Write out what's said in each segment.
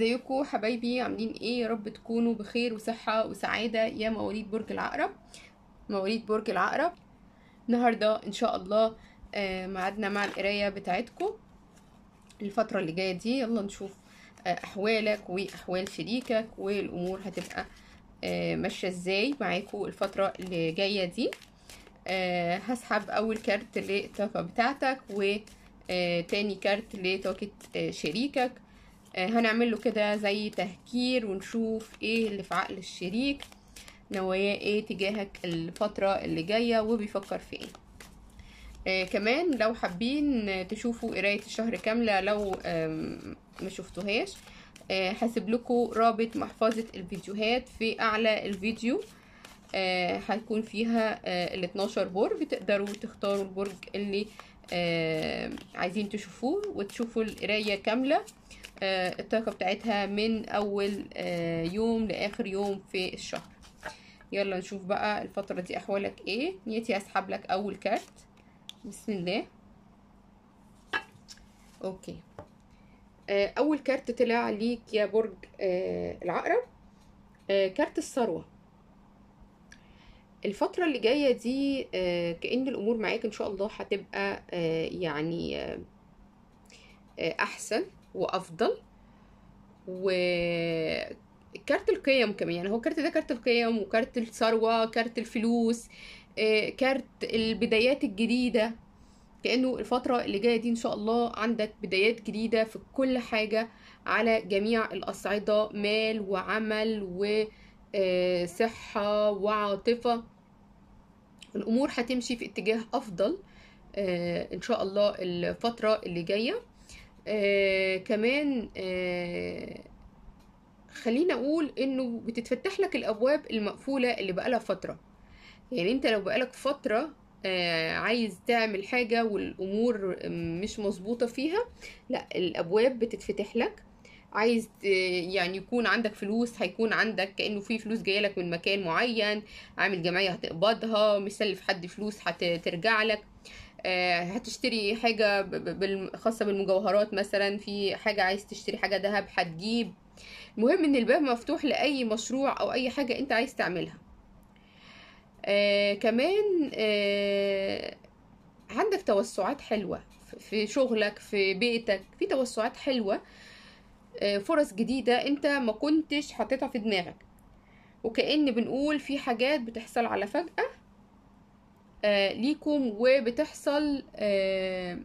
ازيكم حبايبي عاملين ايه يا رب تكونوا بخير وصحة وسعادة يا مواليد برج العقرب مواليد برج العقرب النهاردة ان شاء الله آه، ميعادنا مع القراية بتاعتكم الفترة اللي جاية دي يلا نشوف آه، احوالك واحوال شريكك والامور هتبقى آه، ماشية ازاي معاكم الفترة اللي جاية دي هسحب اول كارت للطاقة بتاعتك و تاني كارت لطاقة شريكك آه، هنعمل له كده زي تهكير ونشوف ايه اللي في عقل الشريك نواياه ايه تجاهك الفترة اللي جاية وبيفكر في ايه آه كمان لو حابين تشوفوا قراية الشهر كاملة لو ما شفتوهاش آه لكم رابط محفظة الفيديوهات في اعلى الفيديو آه هيكون فيها آه ال 12 برج تقدروا تختاروا البرج اللي آه عايزين تشوفوه وتشوفوا القراية كاملة آه آه، الطاقة بتاعتها من أول آه، يوم لآخر يوم في الشهر يلا نشوف بقى الفترة دي أحوالك إيه نيتي أسحب لك أول كارت بسم الله أوكي آه، أول كارت طلع ليك يا برج العقرب كارت الثروة الفترة اللي جاية دي كأن الأمور معاك إن شاء الله هتبقى يعني أحسن وافضل وكارت القيم كمان يعني هو كارت ده كارت القيم وكارت الثروه كارت الفلوس آه، كارت البدايات الجديده كانه الفتره اللي جايه دي ان شاء الله عندك بدايات جديده في كل حاجه على جميع الاصعده مال وعمل وصحه آه، وعاطفه الامور هتمشي في اتجاه افضل آه، ان شاء الله الفتره اللي جايه آه، كمان آه، خلينا اقول انه بتتفتح لك الابواب المقفوله اللي بقالها فتره يعني انت لو بقالك فتره آه عايز تعمل حاجه والامور مش مظبوطه فيها لا الابواب بتتفتح لك عايز آه، يعني يكون عندك فلوس هيكون عندك كانه في فلوس جايه لك من مكان معين عامل جمعيه هتقبضها مسلف حد فلوس هترجع لك آه، هتشتري حاجه خاصه بالمجوهرات مثلا في حاجه عايز تشتري حاجه ذهب هتجيب المهم ان الباب مفتوح لاي مشروع او اي حاجه انت عايز تعملها آه كمان آه عندك توسعات حلوه في شغلك في بيتك في توسعات حلوه آه فرص جديده انت ما كنتش حاططها في دماغك وكأن بنقول في حاجات بتحصل على فجأة آه، ليكم وبتحصل آه،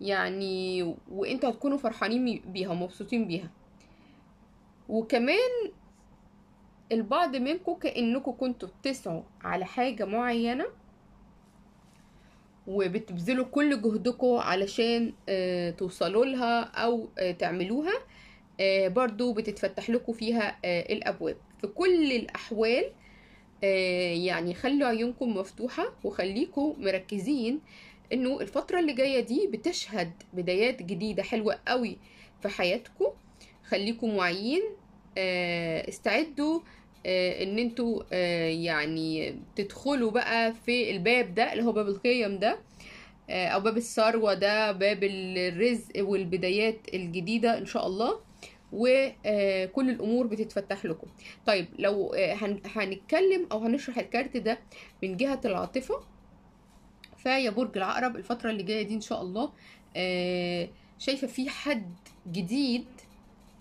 يعني وانتوا هتكونوا فرحانين بيها ومبسوطين بيها وكمان البعض منكم كأنكم كنتوا بتسعوا على حاجة معينة وبتبذلوا كل جهدكم علشان آه، توصلوا لها او تعملوها برضو بتتفتح لكم فيها الابواب في كل الاحوال آه، يعني خلوا عيونكم مفتوحة وخليكم مركزين انه الفترة اللي جاية دي بتشهد بدايات جديدة حلوة قوي في حياتكم خليكم واعيين آه، استعدوا آه، ان انتوا يعني تدخلوا بقى في الباب ده اللي هو باب القيم ده او باب الثروة ده باب الرزق والبدايات الجديدة ان شاء الله وكل آه، الامور بتتفتح لكم طيب لو آه، هنتكلم او هنشرح الكارت ده من جهه العاطفه فيا برج العقرب الفتره اللي جايه دي ان شاء الله آه، شايفه في حد جديد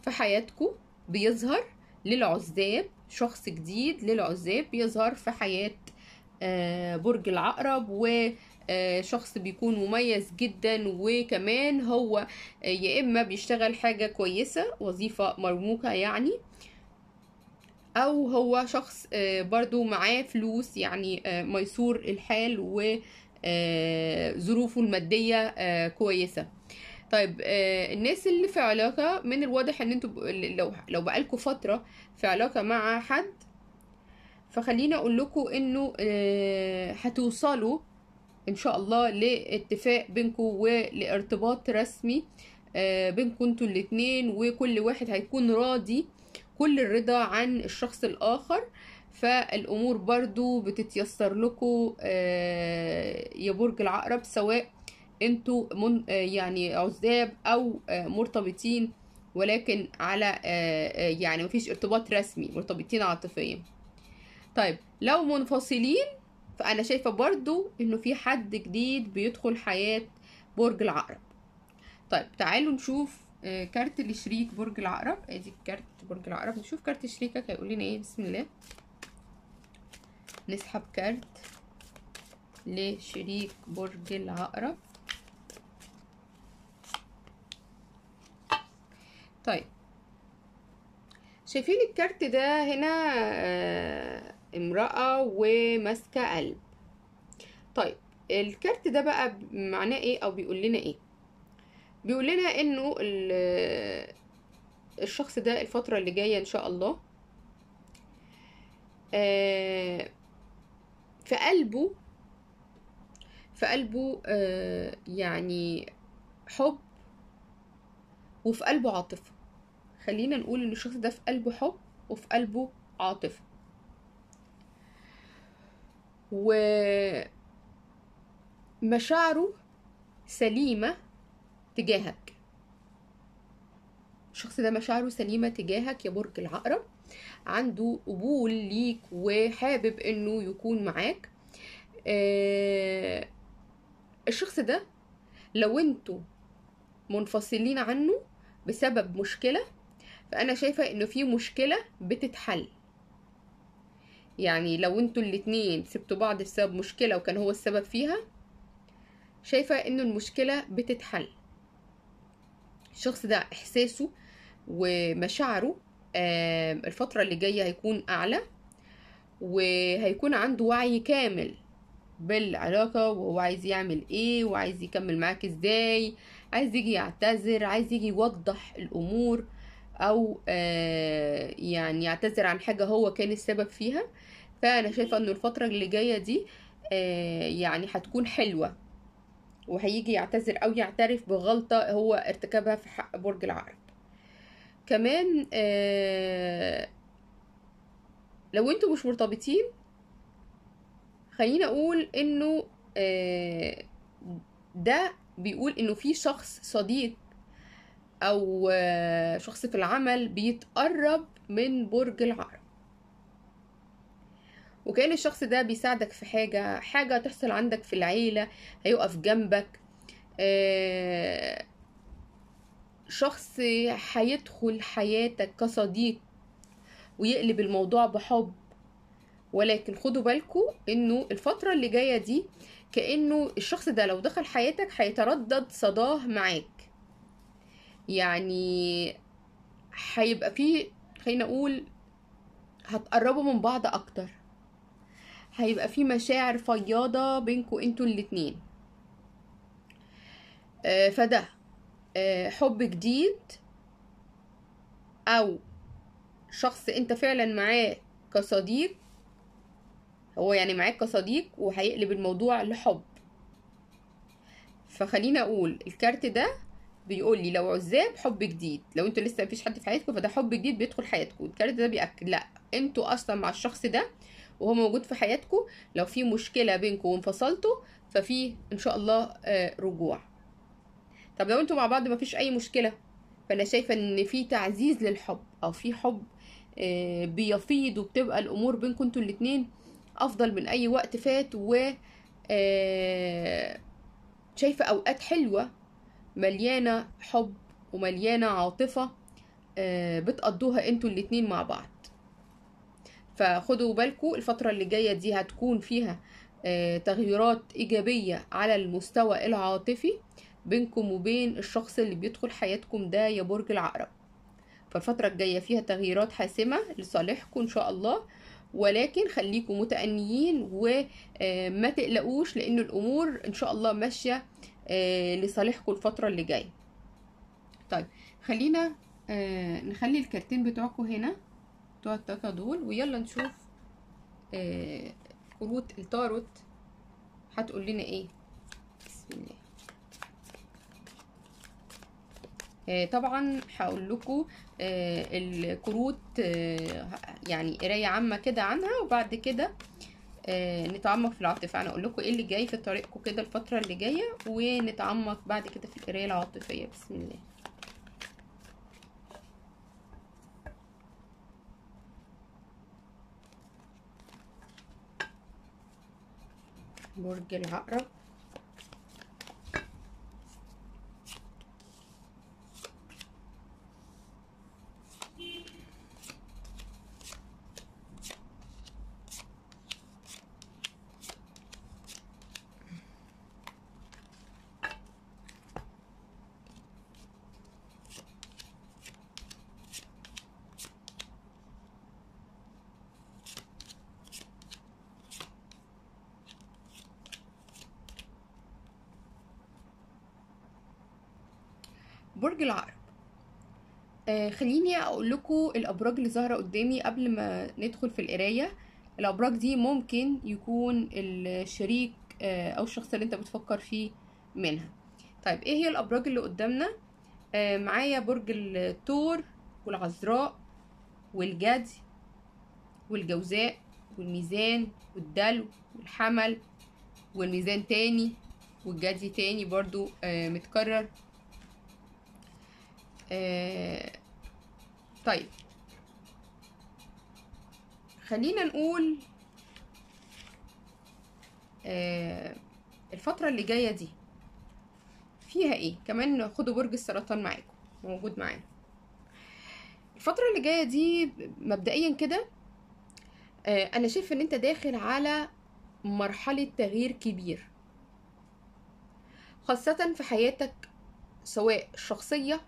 في حياتكم بيظهر للعزاب شخص جديد للعزاب بيظهر في حياه برج العقرب و آه، شخص بيكون مميز جدا وكمان هو آه، يا اما بيشتغل حاجه كويسه وظيفه مرموقه يعني او هو شخص آه، برضو معاه فلوس يعني ميسور الحال وظروفه الماديه كويسه طيب الناس اللي في علاقه من الواضح ان انتوا لو لو بقالكوا فتره في علاقه مع حد فخلينا اقول لكم انه هتوصلوا ان شاء الله لاتفاق بينكم ولارتباط رسمي آه، بينكم انتوا الاتنين وكل واحد هيكون راضي كل الرضا عن الشخص الاخر فالامور برضو بتتيسر لكم آه، يا برج العقرب سواء انتوا آه، يعني عزاب او مرتبطين ولكن على يعني مفيش ارتباط رسمي مرتبطين عاطفيا طيب لو منفصلين فانا شايفه برضو انه في حد جديد بيدخل حياه برج العقرب طيب تعالوا نشوف آه، كارت لشريك برج العقرب ادي كارت برج العقرب نشوف كارت شريكك هيقول لنا ايه بسم الله نسحب كارت لشريك برج العقرب طيب شايفين الكارت ده هنا آه امرأة وماسكة قلب طيب الكارت ده بقى معناه ايه او بيقول لنا ايه بيقول لنا انه الشخص ده الفترة اللي جاية ان شاء الله آه، في قلبه في قلبه آه، يعني حب وفي قلبه عاطفة خلينا نقول ان الشخص ده في قلبه حب وفي قلبه عاطفة ومشاعره سليمة تجاهك الشخص ده مشاعره سليمة تجاهك يا برج العقرب عنده قبول ليك وحابب انه يكون معاك آه، الشخص ده لو انتوا منفصلين عنه بسبب مشكلة فأنا شايفة إنه في مشكلة بتتحل يعني لو انتوا الاتنين سبتوا بعض بسبب مشكلة وكان هو السبب فيها شايفة انه المشكلة بتتحل الشخص ده احساسه ومشاعره الفترة اللي جاية هيكون اعلى وهيكون عنده وعي كامل بالعلاقة وهو عايز يعمل ايه وعايز يكمل معاك ازاي عايز يجي يعتذر عايز يجي يوضح الامور او آه، يعني يعتذر عن حاجه هو كان السبب فيها فانا شايفه انه الفتره اللي جايه دي آه، يعني هتكون حلوه وهيجي يعتذر او يعترف بغلطه هو ارتكبها في حق برج العقرب كمان آه، لو انتوا مش مرتبطين خليني اقول انه ده بيقول انه في شخص صديق او شخص في العمل بيتقرب من برج العقرب وكأن الشخص ده بيساعدك في حاجة حاجة تحصل عندك في العيلة هيقف جنبك آه، شخص هيدخل حياتك كصديق ويقلب الموضوع بحب ولكن خدوا بالكم انه الفترة اللي جاية دي كأنه الشخص ده لو دخل حياتك هيتردد صداه معاك يعني هيبقى في خلينا اقول هتقربوا من بعض اكتر هيبقى في مشاعر فياضة بينكوا انتوا الاتنين آه، فده آه، حب جديد او شخص انت فعلا معاه كصديق هو يعني معاك كصديق وهيقلب الموضوع لحب فخلينا اقول الكارت ده بيقول لي لو عزاب حب جديد لو انتوا لسه مفيش حد في حياتكم فده حب جديد بيدخل حياتكم الكارت ده بياكد لا انتوا اصلا مع الشخص ده وهو موجود في حياتكم لو في مشكله بينكم وانفصلتوا ففي ان شاء الله آه، رجوع طب لو انتوا مع بعض مفيش اي مشكله فانا شايفه ان في تعزيز للحب او في حب آه، بيفيض وبتبقى الامور بينكم انتوا الاتنين افضل من اي وقت فات و آه، شايفه اوقات حلوه مليانة حب ومليانة عاطفة آه، بتقضوها انتوا الاتنين مع بعض فخدوا بالكم الفترة اللي جاية دي هتكون فيها آه، تغييرات إيجابية على المستوى العاطفي بينكم وبين الشخص اللي بيدخل حياتكم ده يا برج العقرب فالفترة الجاية فيها تغييرات حاسمة لصالحكم إن شاء الله ولكن خليكم متأنيين وما آه، تقلقوش لأن الأمور إن شاء الله ماشية آه، لصالحكم الفترة اللي جاية طيب خلينا آه، نخلي الكارتين بتوعكم هنا بتوع التاتا دول ويلا نشوف كروت آه، التاروت هتقول لنا ايه بسم الله طبعا هقول لكم الكروت يعني قرايه عامه كده عنها وبعد كده آه، نتعمق في العاطفه انا اقول لكم ايه اللي جاي في طريقكم كده الفتره اللي جايه ونتعمق بعد كده في القرايه العاطفيه بسم الله برج العقرب آه خليني اقول لكم الابراج اللي ظاهره قدامي قبل ما ندخل في القرايه الابراج دي ممكن يكون الشريك آه او الشخص اللي انت بتفكر فيه منها طيب ايه هي الابراج اللي قدامنا آه معايا برج الثور والعذراء والجدي والجوزاء والميزان والدلو والحمل والميزان تاني والجدي تاني برضو آه متكرر آه، طيب خلينا نقول آه الفترة اللي جاية دي فيها ايه كمان خدوا برج السرطان معاكم موجود معانا الفترة اللي جاية دي مبدئيا كده آه انا شايف ان انت داخل على مرحلة تغيير كبير خاصة في حياتك سواء الشخصية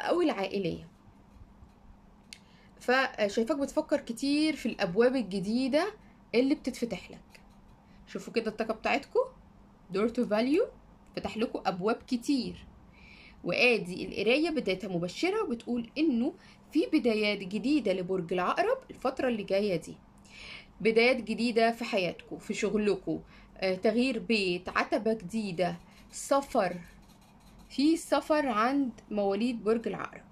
أو العائلية فشايفاك بتفكر كتير في الابواب الجديده اللي بتتفتح لك شوفوا كده الطاقه بتاعتكم دور تو فاليو فتح لكم ابواب كتير وادي القرايه بدايتها مبشره وبتقول انه في بدايات جديده لبرج العقرب الفتره اللي جايه دي بدايات جديده في حياتكم في شغلكم آه، تغيير بيت عتبه جديده سفر في سفر عند مواليد برج العقرب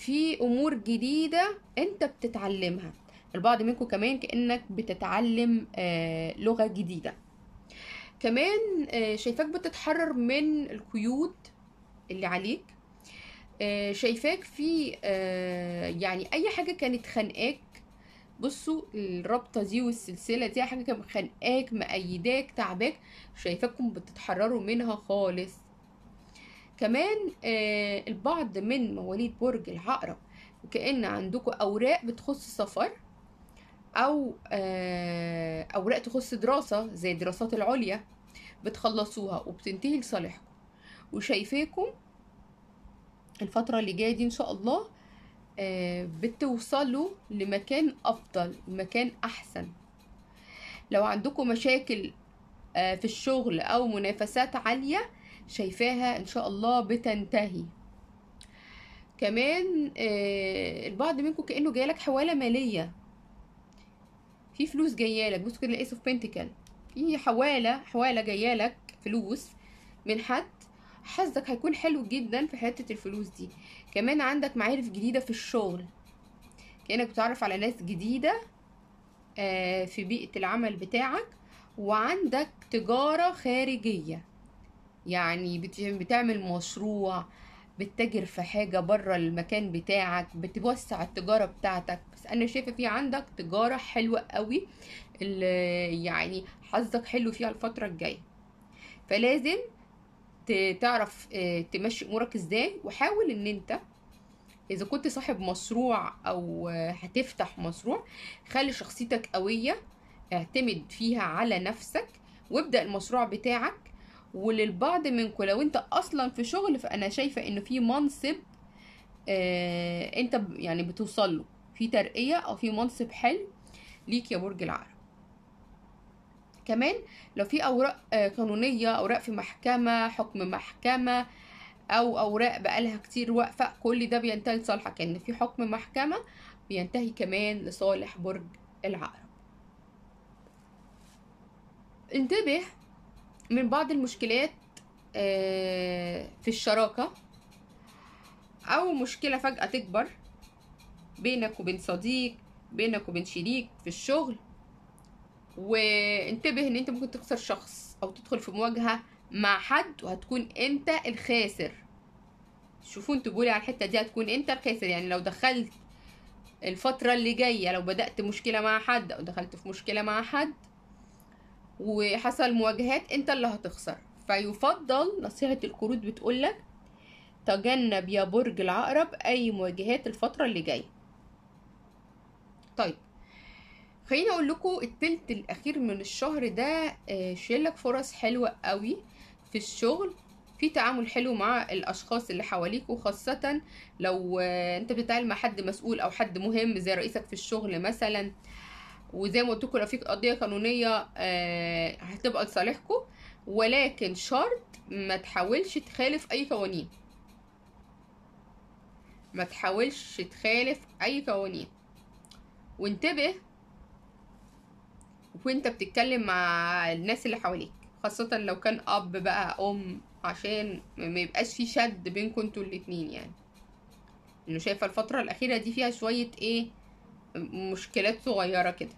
في امور جديده انت بتتعلمها البعض منكم كمان كانك بتتعلم آه، لغه جديده كمان آه، شايفاك بتتحرر من القيود اللي عليك آه، شايفاك في يعني اي حاجه كانت خانقاك بصوا الرابطه دي والسلسله دي حاجه كانت خانقاك مأيداك تعباك شايفاكم بتتحرروا منها خالص كمان آه البعض من مواليد برج العقرب وكأن عندكم أوراق بتخص سفر أو آه أوراق تخص دراسة زي الدراسات العليا بتخلصوها وبتنتهي لصالحكم وشايفاكم الفترة اللي جاية دي إن شاء الله آه بتوصلوا لمكان أفضل مكان أحسن لو عندكم مشاكل آه، في الشغل أو منافسات عالية شايفاها ان شاء الله بتنتهي كمان آه، البعض منكم كانه جايلك حواله ماليه في فلوس جايالك بصوا كده الايس اوف بنتكل في حواله حواله جايالك فلوس من حد حظك هيكون حلو جدا في حته الفلوس دي كمان عندك معارف جديده في الشغل كانك بتعرف على ناس جديده آه، في بيئه العمل بتاعك وعندك تجاره خارجيه يعني بتعمل مشروع بتتاجر في حاجة بره المكان بتاعك بتوسع التجارة بتاعتك بس أنا شايفة في عندك تجارة حلوة قوي اللي يعني حظك حلو فيها الفترة الجاية فلازم تعرف آه، تمشي أمورك إزاي وحاول إن أنت إذا كنت صاحب مشروع أو هتفتح مشروع خلي شخصيتك قوية اعتمد فيها على نفسك وابدأ المشروع بتاعك وللبعض منكم لو انت اصلا في شغل فانا شايفه انه في منصب آه انت يعني بتوصل له في ترقيه او في منصب حلو ليك يا برج العقرب كمان لو في اوراق آه قانونيه اوراق في محكمه حكم محكمه او اوراق بقالها كتير واقفه كل ده بينتهي لصالحك ان يعني في حكم محكمه بينتهي كمان لصالح برج العقرب انتبه من بعض المشكلات آه، في الشراكة أو مشكلة فجأة تكبر بينك وبين صديق بينك وبين شريك في الشغل وانتبه ان انت ممكن تخسر شخص او تدخل في مواجهة مع حد وهتكون انت الخاسر شوفوا انتوا بقولي إيه على الحتة دي هتكون انت الخاسر يعني لو دخلت الفترة اللي جاية لو بدأت مشكلة مع حد او دخلت في مشكلة مع حد وحصل مواجهات انت اللي هتخسر فيفضل نصيحة القرود بتقولك تجنب يا برج العقرب اي مواجهات الفترة اللي جاية طيب خليني اقول لكم التلت الاخير من الشهر ده آه، شيلك فرص حلوة قوي في الشغل في تعامل حلو مع الاشخاص اللي حواليك وخاصة لو آه، انت بتتعامل مع حد مسؤول او حد مهم زي رئيسك في الشغل مثلا وزي ما قلت لكم لو في قضيه قانونيه آه هتبقى لصالحكم ولكن شرط ما تحاولش تخالف اي قوانين ما تحاولش تخالف اي قوانين وانتبه وانت بتتكلم مع الناس اللي حواليك خاصة لو كان اب بقى ام عشان ما يبقاش في شد بينكم انتوا الاتنين يعني انه شايفه الفترة الاخيرة دي فيها شوية ايه مشكلات صغيرة كده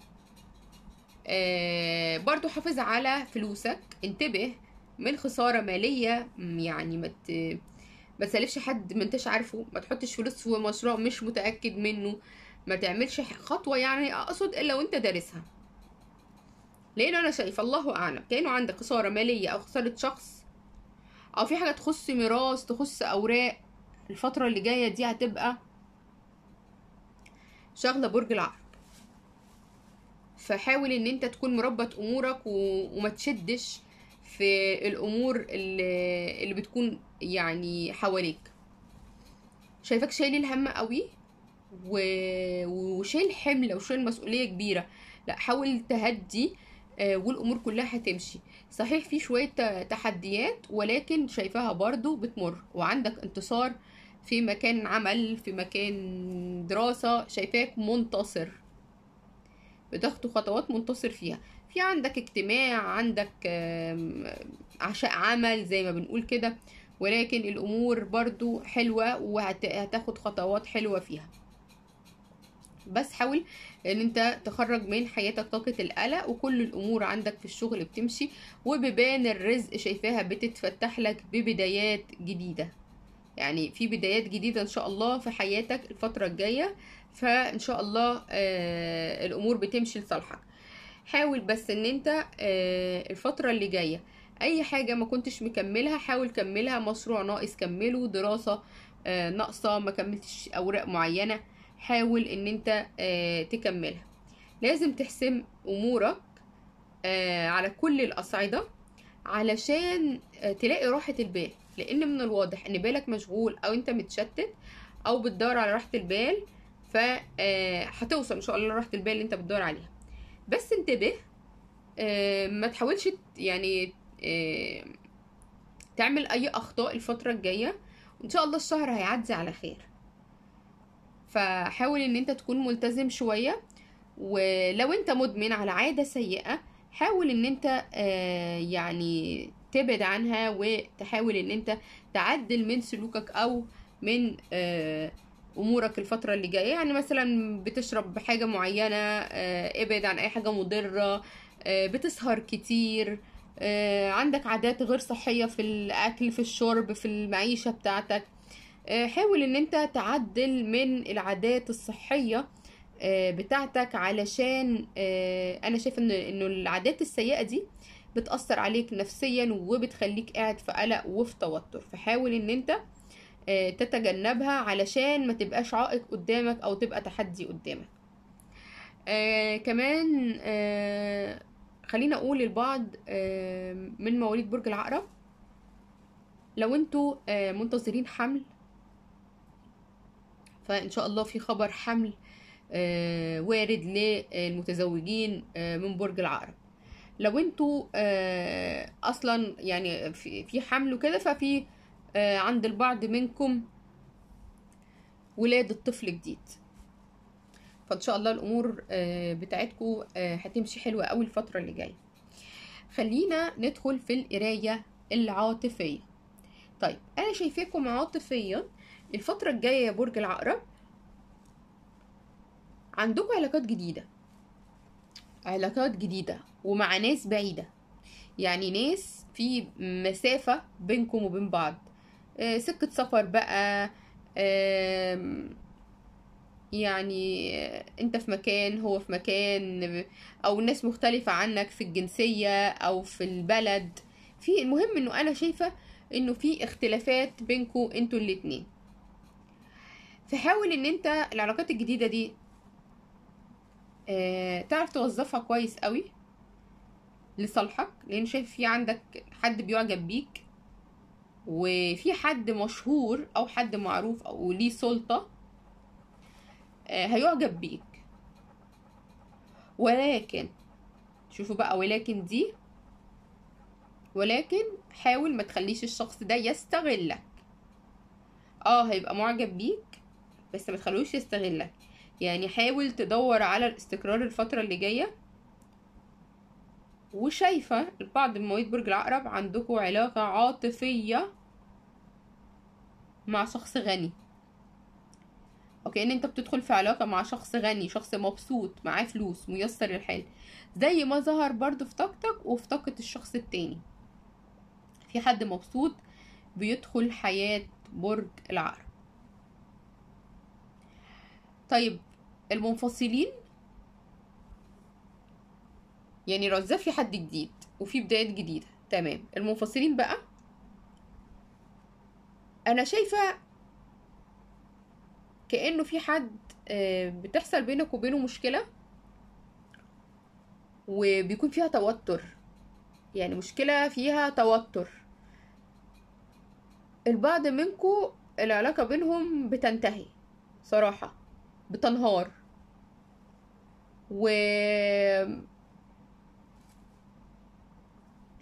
آه برضو حافظ على فلوسك انتبه من خسارة مالية يعني ما ما تسالفش حد ما انتش عارفه ما تحطش فلوس في مشروع مش متاكد منه ما تعملش خطوه يعني اقصد الا وانت دارسها لان انا شايفه الله اعلم كانه عندك خساره ماليه او خساره شخص او في حاجه تخص ميراث تخص اوراق الفتره اللي جايه دي هتبقى شغله برج العقرب فحاول ان انت تكون مربط امورك وما تشدش في الامور اللي, اللي بتكون يعني حواليك شايفاك شايل الهم قوي و... وشايل حمل وشايل مسؤوليه كبيره لا حاول تهدي آه، والامور كلها هتمشي صحيح في شويه تحديات ولكن شايفاها برضو بتمر وعندك انتصار في مكان عمل في مكان دراسة شايفاك منتصر بتاخدوا خطوات منتصر فيها في عندك اجتماع عندك عشاء عمل زي ما بنقول كده ولكن الامور برضو حلوة وهتاخد خطوات حلوة فيها بس حاول ان انت تخرج من حياتك طاقة القلق وكل الامور عندك في الشغل بتمشي وبيبان الرزق شايفاها بتتفتح لك ببدايات جديدة يعني في بدايات جديدة إن شاء الله في حياتك الفترة الجاية فإن شاء الله آه الأمور بتمشي لصالحك حاول بس إن أنت آه الفترة اللي جاية أي حاجة ما كنتش مكملها حاول كملها مشروع ناقص كمله دراسة آه ناقصة ما كملتش أوراق معينة حاول إن أنت آه تكملها لازم تحسم أمورك آه على كل الأصعدة علشان آه، تلاقي راحة البال لان من الواضح ان بالك مشغول او انت متشتت او بتدور على راحه البال ف آه، هتوصل ان شاء الله لراحه البال اللي انت بتدور عليها بس انتبه آه، ما تحاولش يعني آه، تعمل اي اخطاء الفتره الجايه وان شاء الله الشهر هيعدي على خير فحاول ان انت تكون ملتزم شويه ولو انت مدمن على عاده سيئه حاول ان انت يعني تبعد عنها وتحاول ان انت تعدل من سلوكك او من آه، امورك الفتره اللي جايه يعني مثلا بتشرب حاجه معينه آه، ابعد عن اي حاجه مضره آه، بتسهر كتير عندك عادات غير صحيه في الاكل في الشرب في المعيشه بتاعتك حاول ان انت تعدل من العادات الصحيه بتاعتك علشان انا شايفه انه العادات السيئه دي بتأثر عليك نفسيا وبتخليك قاعد في قلق وفي توتر فحاول ان انت آه، تتجنبها علشان ما تبقاش عائق قدامك او تبقى تحدي قدامك آه كمان آه خلينا اقول البعض آه من مواليد برج العقرب لو انتوا آه منتظرين حمل فان شاء الله في خبر حمل آه وارد للمتزوجين آه من برج العقرب لو انتوا آه، اصلا يعني في حمل وكده ففي آه، عند البعض منكم ولادة طفل جديد فان شاء الله الامور آه، بتاعتكم هتمشي حلوه قوي الفتره اللي جايه خلينا ندخل في القرايه العاطفيه طيب انا شايفاكم عاطفيا الفتره الجايه يا برج العقرب عندكم علاقات جديده علاقات جديده ومع ناس بعيدة يعني ناس في مسافة بينكم وبين بعض آه، سكة سفر بقى يعني انت في مكان هو في مكان او الناس مختلفة عنك في الجنسية او في البلد في المهم انه انا شايفة انه في اختلافات بينكم انتوا الاتنين فحاول ان انت العلاقات الجديدة دي آه، تعرف توظفها كويس قوي لصالحك لان شايف في عندك حد بيعجب بيك وفي حد مشهور او حد معروف او ليه سلطه آه، هيعجب بيك ولكن شوفوا بقى ولكن دي ولكن حاول ما تخليش الشخص ده يستغلك اه هيبقى معجب بيك بس ما تخلوش يستغلك يعني حاول تدور على الاستقرار الفترة اللي جاية وشايفة البعض من مواليد برج العقرب عندكم علاقة عاطفية مع شخص غني اوكي ان انت بتدخل في علاقة مع شخص غني شخص مبسوط معاه فلوس ميسر الحال زي ما ظهر برضو في طاقتك وفي طاقة الشخص التاني في حد مبسوط بيدخل حياة برج العقرب طيب المنفصلين يعني رزاق في حد جديد وفي بدايات جديدة تمام المنفصلين بقى أنا شايفة كأنه في حد آه، بتحصل بينك وبينه مشكلة وبيكون فيها توتر يعني مشكلة فيها توتر البعض منكو العلاقة بينهم بتنتهي صراحة بتنهار و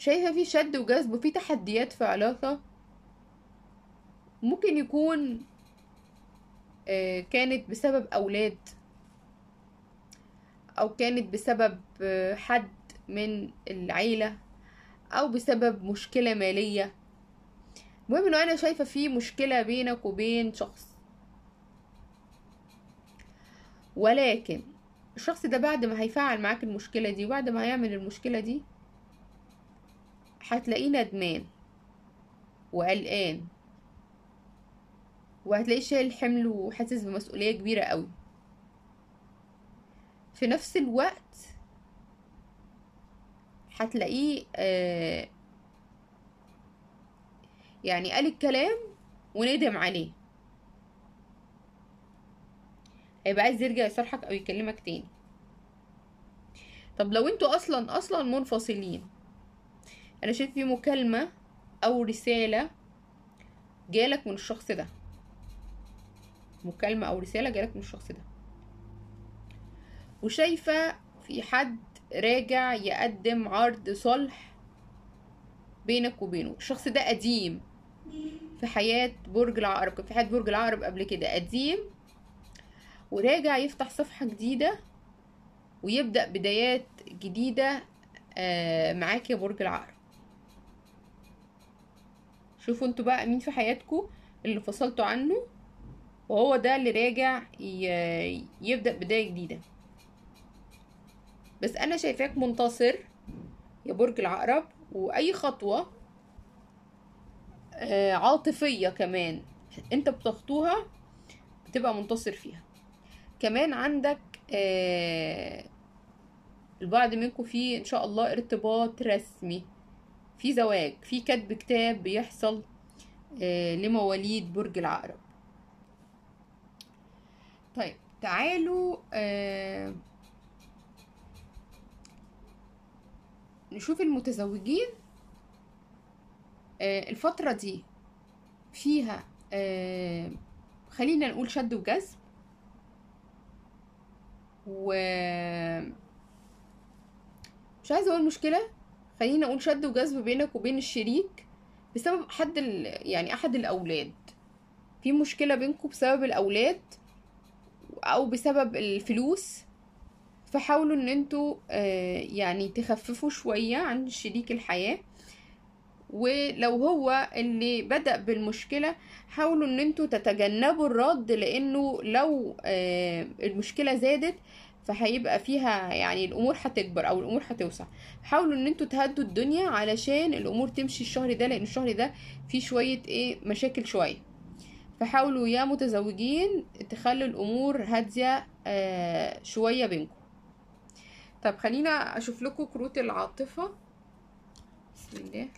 شايفة في شد وجذب وفي تحديات في علاقة ممكن يكون آه، كانت بسبب أولاد أو كانت بسبب آه، حد من العيلة أو بسبب مشكلة مالية المهم انه انا شايفة في مشكلة بينك وبين شخص ولكن الشخص ده بعد ما هيفعل معاك المشكلة دي وبعد ما هيعمل المشكلة دي هتلاقيه ندمان وقلقان وهتلاقيه شايل حمل وحاسس بمسؤولية كبيرة قوي في نفس الوقت هتلاقيه آه يعني قال الكلام وندم عليه هيبقى عايز يرجع يصرحك او يكلمك تاني طب لو انتوا اصلا اصلا منفصلين انا شايف في مكالمه او رساله جالك من الشخص ده مكالمه او رساله جالك من الشخص ده وشايفه في حد راجع يقدم عرض صلح بينك وبينه الشخص ده قديم في حياة برج العقرب في حياة برج العقرب قبل كده قديم وراجع يفتح صفحة جديدة ويبدأ بدايات جديدة آه، معاك يا برج العقرب شوفوا انتوا بقى مين في حياتكم اللي فصلتوا عنه وهو ده اللي راجع يبدأ بداية جديدة بس انا شايفاك منتصر يا برج العقرب واي خطوة آه، عاطفية كمان انت بتخطوها بتبقى منتصر فيها كمان عندك آه، البعض منكم فيه ان شاء الله ارتباط رسمي في زواج في كتب كتاب بيحصل آه، لمواليد برج العقرب طيب تعالوا آه، نشوف المتزوجين آه، الفترة دي فيها خلينا نقول شد وجذب و مش عايزه اقول مشكله خلينا نقول شد وجذب بينك وبين الشريك بسبب حد يعني احد الاولاد في مشكله بينكم بسبب الاولاد او بسبب الفلوس فحاولوا ان انتوا آه، يعني تخففوا شويه عن شريك الحياه ولو هو اللي بدأ بالمشكلة حاولوا ان انتوا تتجنبوا الرد لانه لو آه، المشكلة زادت فهيبقى فيها يعني الامور هتكبر او الامور هتوسع حاولوا ان انتوا تهدوا الدنيا علشان الامور تمشي الشهر ده لان الشهر ده فيه شويه ايه مشاكل شويه فحاولوا يا متزوجين تخلوا الامور هاديه آه شويه بينكم طب خلينا اشوف لكم كروت العاطفه بسم الله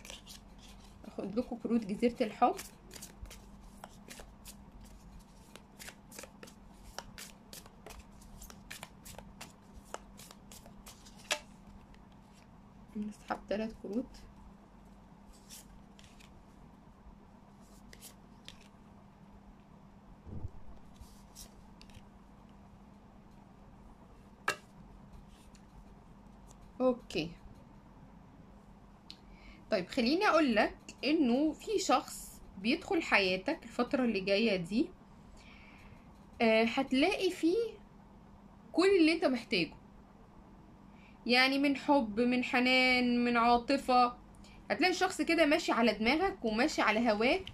اخد لكم كروت جزيره الحب ثلاث كروت اوكي طيب خليني اقول لك انه في شخص بيدخل حياتك الفتره اللي جايه دي آه، هتلاقي فيه كل اللي انت محتاجه يعني من حب من حنان من عاطفة هتلاقي شخص كده ماشي على دماغك وماشي على هواك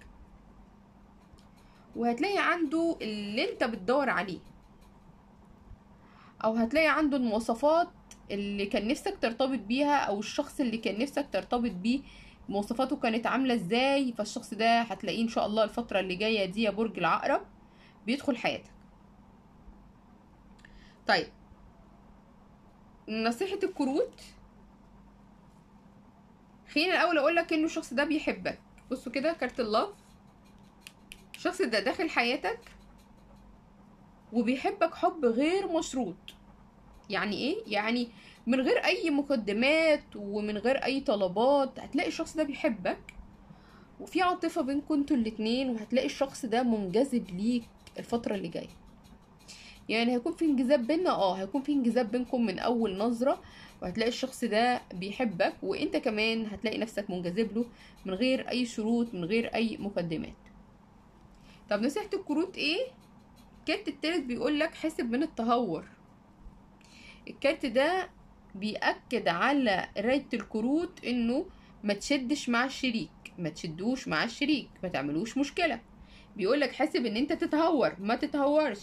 وهتلاقي عنده اللي انت بتدور عليه او هتلاقي عنده المواصفات اللي كان نفسك ترتبط بيها او الشخص اللي كان نفسك ترتبط بيه مواصفاته كانت عامله ازاي فالشخص ده هتلاقيه ان شاء الله الفتره اللي جايه دي يا برج العقرب بيدخل حياتك طيب نصيحه الكروت خلينا الاول اقول لك انه الشخص ده بيحبك بصوا كده كارت الله الشخص ده داخل حياتك وبيحبك حب غير مشروط يعني ايه يعني من غير اي مقدمات ومن غير اي طلبات هتلاقي الشخص ده بيحبك وفي عاطفه بينكم انتوا الاتنين وهتلاقي الشخص ده منجذب ليك الفتره اللي جايه يعني هيكون في انجذاب بينا اه هيكون في انجذاب بينكم من اول نظره وهتلاقي الشخص ده بيحبك وانت كمان هتلاقي نفسك منجذب له من غير اي شروط من غير اي مقدمات طب نصيحه الكروت ايه الكارت التالت بيقول لك حسب من التهور الكارت ده بيأكد على قراية الكروت انه ما تشدش مع الشريك ما تشدوش مع الشريك ما تعملوش مشكلة بيقولك حاسب ان انت تتهور ما تتهورش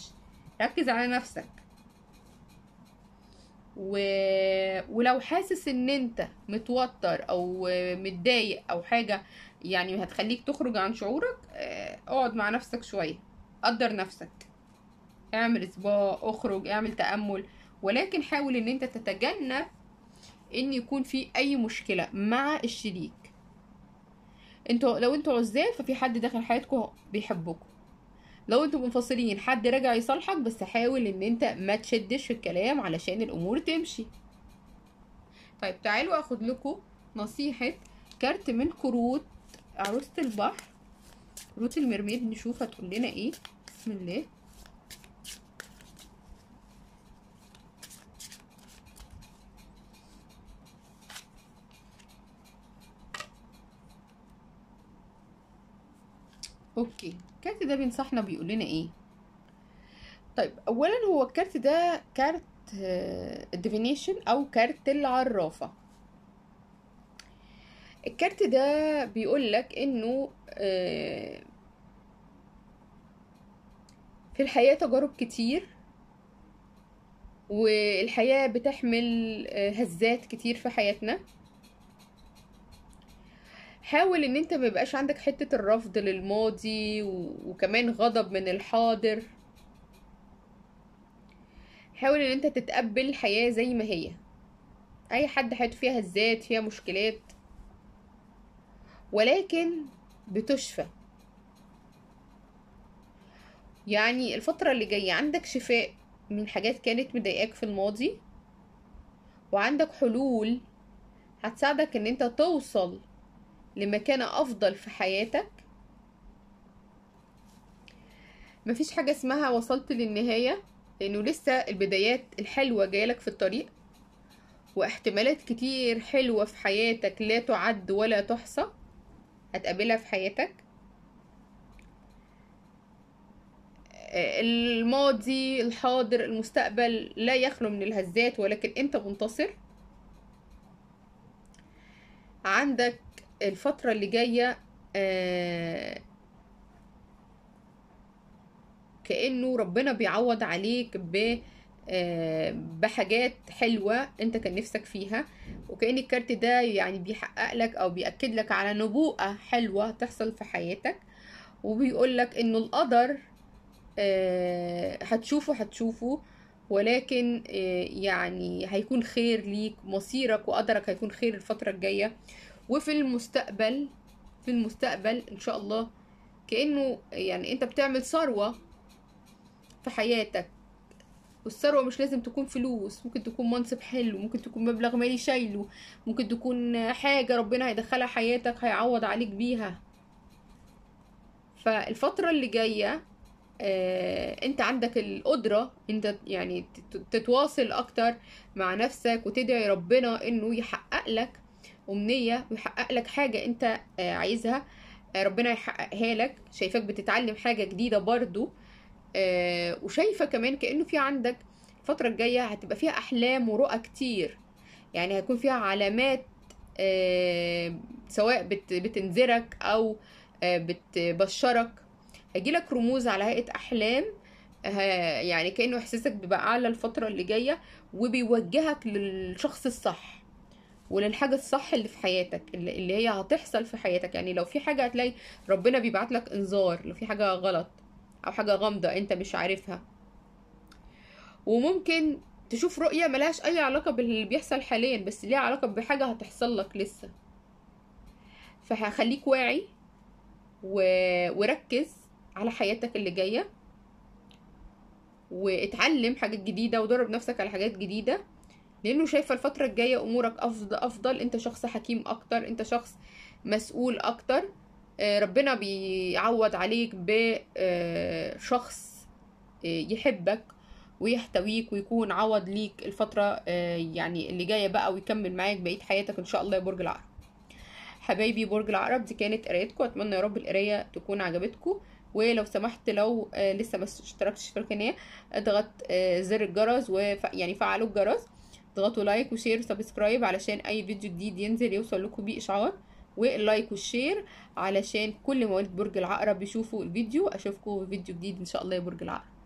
ركز على نفسك و... ولو حاسس ان انت متوتر او متضايق او حاجه يعني هتخليك تخرج عن شعورك آه، اقعد مع نفسك شويه قدر نفسك اعمل سبا اخرج اعمل تامل ولكن حاول ان انت تتجنب ان يكون في اي مشكله مع الشريك انتوا لو انتوا عزاب ففي حد داخل حياتكم بيحبكم لو انتوا منفصلين حد رجع يصالحك بس حاول ان انت ما تشدش في الكلام علشان الامور تمشي طيب تعالوا اخد لكم نصيحة كارت من كروت عروسة البحر كروت المرميد نشوف هتقول لنا ايه بسم الله اوكي الكارت ده بينصحنا بيقول لنا ايه طيب اولا هو الكارت ده كارت ديفينيشن آه، او كارت العرافه الكارت ده بيقول لك انه آه، في الحياه تجارب كتير والحياه بتحمل آه، هزات كتير في حياتنا حاول ان انت ما يبقاش عندك حته الرفض للماضي وكمان غضب من الحاضر حاول ان انت تتقبل الحياه زي ما هي اي حد حياته فيها هزات فيها مشكلات ولكن بتشفى يعني الفتره اللي جايه عندك شفاء من حاجات كانت مضايقاك في الماضي وعندك حلول هتساعدك ان انت توصل لمكانة أفضل في حياتك مفيش حاجة اسمها وصلت للنهاية لأنه لسه البدايات الحلوة جايلك في الطريق واحتمالات كتير حلوة في حياتك لا تعد ولا تحصى هتقابلها في حياتك الماضي الحاضر المستقبل لا يخلو من الهزات ولكن انت منتصر عندك الفترة اللي جاية آه، كأنه ربنا بيعوض عليك ب آه، بحاجات حلوة انت كان نفسك فيها وكأن الكارت ده يعني بيحقق لك او بيأكد لك على نبوءة حلوة تحصل في حياتك وبيقول لك انه القدر آه، هتشوفه هتشوفه ولكن يعني هيكون خير ليك مصيرك وقدرك هيكون خير الفترة الجاية وفي المستقبل في المستقبل ان شاء الله كانه يعني انت بتعمل ثروه في حياتك والثروه مش لازم تكون فلوس ممكن تكون منصب حلو ممكن تكون مبلغ مالي شايله ممكن تكون حاجه ربنا هيدخلها حياتك هيعوض عليك بيها فالفتره اللي جايه آه، انت عندك القدرة انت يعني تتواصل اكتر مع نفسك وتدعي ربنا انه يحقق لك امنيه ويحقق لك حاجه انت آه، عايزها آه، ربنا يحققها لك شايفاك بتتعلم حاجه جديده برضو آه، وشايفه كمان كانه في عندك الفتره الجايه هتبقى فيها احلام ورؤى كتير يعني هيكون فيها علامات سواء بتنذرك او بتبشرك هيجيلك رموز على هيئه احلام يعني كانه احساسك بيبقى اعلى الفتره اللي جايه وبيوجهك للشخص الصح وللحاجه الصح اللي في حياتك اللي هي هتحصل في حياتك يعني لو في حاجه هتلاقي ربنا بيبعت لك انذار لو في حاجه غلط او حاجه غامضه انت مش عارفها وممكن تشوف رؤيه ملهاش اي علاقه باللي بيحصل حاليا بس ليها علاقه بحاجه هتحصل لك لسه فهخليك واعي و... وركز على حياتك اللي جايه واتعلم حاجات جديده ودرب نفسك على حاجات جديده لانه شايفه الفتره الجايه امورك افضل افضل انت شخص حكيم اكتر انت شخص مسؤول اكتر آه، ربنا بيعوض عليك بشخص آه، آه، يحبك ويحتويك ويكون عوض ليك الفتره يعني اللي جايه بقى ويكمل معاك بقيه حياتك ان شاء الله يا برج العقرب حبايبي برج العقرب دي كانت قرايتكم اتمنى يا رب القرايه تكون عجبتكم ولو سمحت لو لسه ما اشتركتش في القناه اضغط زر الجرس ويعني فعلوا الجرس تضغطوا لايك وشير وسبسكرايب علشان اي فيديو جديد ينزل يوصل لكم بيه اشعار واللايك والشير علشان كل مواليد برج العقرب يشوفوا الفيديو اشوفكم في فيديو جديد ان شاء الله يا برج العقرب